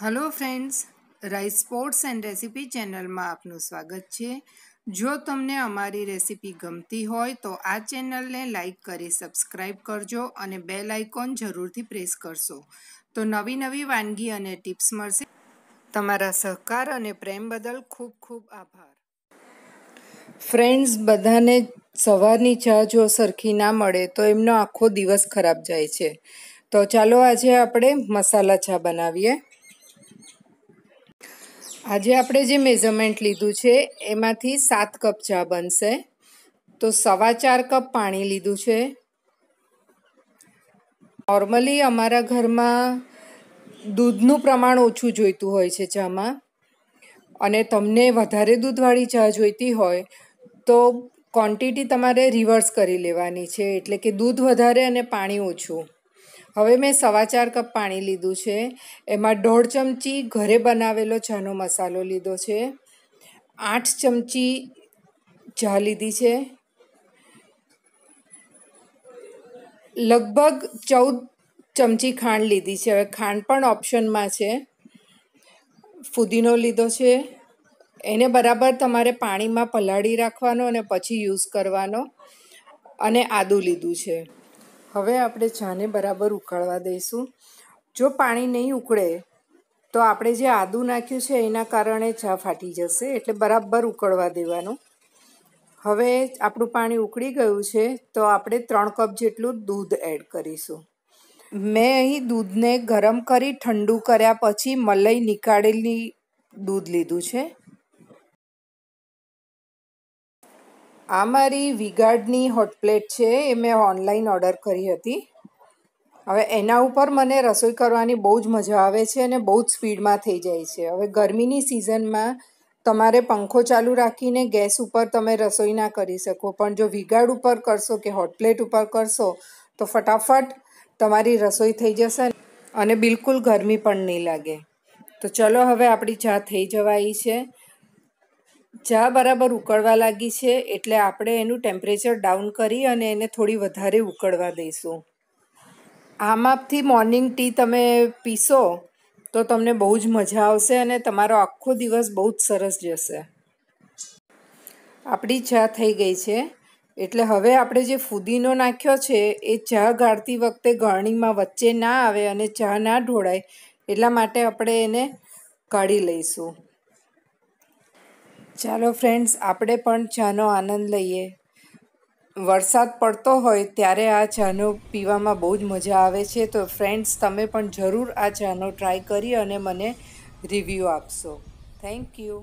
hello friends rice sports and recipe ચેનલમાં આપનું સ્વાગત છે જો તમને અમારી રેસીપી ગમતી હોય તો આ ચેનલને લાઇક કરી સબસ્ક્રાઇબ કરજો અને બે લાઇકોન જરૂરથી પ્રેસ કરશો તો નવી નવી વાનગી અને ટિપ્સ મળશે તમારા સહકાર અને પ્રેમ બદલ ખૂબ ખૂબ આભાર ફ્રેન્ડ્સ બધાને સવારની ચા જો સરખી ના મળે તો એમનો આખો દિવસ ખરાબ જાય છે તો ચાલો આજે આપણે મસાલા ચા બનાવીએ આજે આપણે જે મેઝરમેન્ટ લીધું છે એમાંથી સાત કપ ચા બનશે તો સવા ચાર કપ પાણી લીધું છે નોર્મલી અમારા ઘરમાં દૂધનું પ્રમાણ ઓછું જોઈતું હોય છે ચામાં અને તમને વધારે દૂધવાળી ચા જોઈતી હોય તો ક્વોન્ટિટી તમારે રિવર્સ કરી લેવાની છે એટલે કે દૂધ વધારે અને પાણી ઓછું હવે મેં સવા ચાર કપ પાણી લીધું છે એમાં દોઢ ચમચી ઘરે બનાવેલો ચાનો મસાલો લીધો છે આઠ ચમચી ચા લીધી છે લગભગ ચૌદ ચમચી ખાંડ લીધી છે હવે ખાંડ પણ ઓપ્શનમાં છે ફુદીનો લીધો છે એને બરાબર તમારે પાણીમાં પલાળી રાખવાનો અને પછી યુઝ કરવાનો અને આદું લીધું છે હવે આપણે ચાને બરાબર ઉકળવા દઈશું જો પાણી નહીં ઉકળે તો આપણે જે આદું નાખ્યું છે એના કારણે ચા ફાટી જશે એટલે બરાબર ઉકળવા દેવાનું હવે આપણું પાણી ઉકળી ગયું છે તો આપણે ત્રણ કપ જેટલું દૂધ એડ કરીશું મેં અહીં દૂધને ગરમ કરી ઠંડુ કર્યા પછી મલઈ નીકાળેલી દૂધ લીધું છે આ મારી વિગાર્ડની હોટપ્લેટ છે એ મેં ઓનલાઈન ઓર્ડર કરી હતી હવે એના ઉપર મને રસોઈ કરવાની બહુ જ મજા આવે છે અને બહુ જ સ્પીડમાં થઈ જાય છે હવે ગરમીની સિઝનમાં તમારે પંખો ચાલુ રાખીને ગેસ ઉપર તમે રસોઈ ના કરી શકો પણ જો વિગાડ ઉપર કરશો કે હોટપ્લેટ ઉપર કરશો તો ફટાફટ તમારી રસોઈ થઈ જશે અને બિલકુલ ગરમી પણ નહીં લાગે તો ચલો હવે આપણી ચા થઈ જવાય છે ચા બરાબર ઉકળવા લાગી છે એટલે આપણે એનું ટેમ્પરેચર ડાઉન કરી અને એને થોડી વધારે ઉકળવા દઈશું આ માપથી મોર્નિંગ ટી તમે પીશો તો તમને બહુ જ મજા આવશે અને તમારો આખો દિવસ બહુ જ સરસ જશે આપણી ચા થઈ ગઈ છે એટલે હવે આપણે જે ફુદીનો નાખ્યો છે એ ચા ગાળતી વખતે ગળણીમાં વચ્ચે ના આવે અને ચા ના ઢોળાય એટલા માટે આપણે એને કાઢી લઈશું ચાલો ફ્રેન્ડ્સ આપણે પણ ચાનો આનંદ લઈએ વરસાદ પડતો હોય ત્યારે આ ચાનો પીવામાં બહુ જ મજા આવે છે તો ફ્રેન્ડ્સ તમે પણ જરૂર આ ચાનો ટ્રાય કરી અને મને રિવ્યૂ આપશો થેન્ક યુ